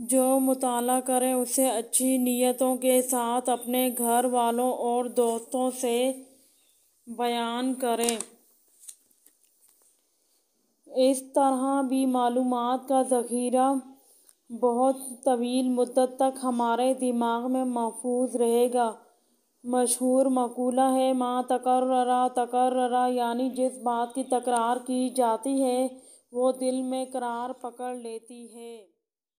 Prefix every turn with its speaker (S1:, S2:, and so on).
S1: जो मुताला करें उसे अच्छी नीयतों के साथ अपने घर वालों और दोस्तों से बयान करें इस तरह भी मालूम का ज़ख़ीरा बहुत तवील मुद्दत तक हमारे दिमाग में महफूज रहेगा मशहूर मकूला है माँ तकर्रा तकर्रा यानी जिस बात की तकरार की जाती है वो दिल में करार पकड़ लेती है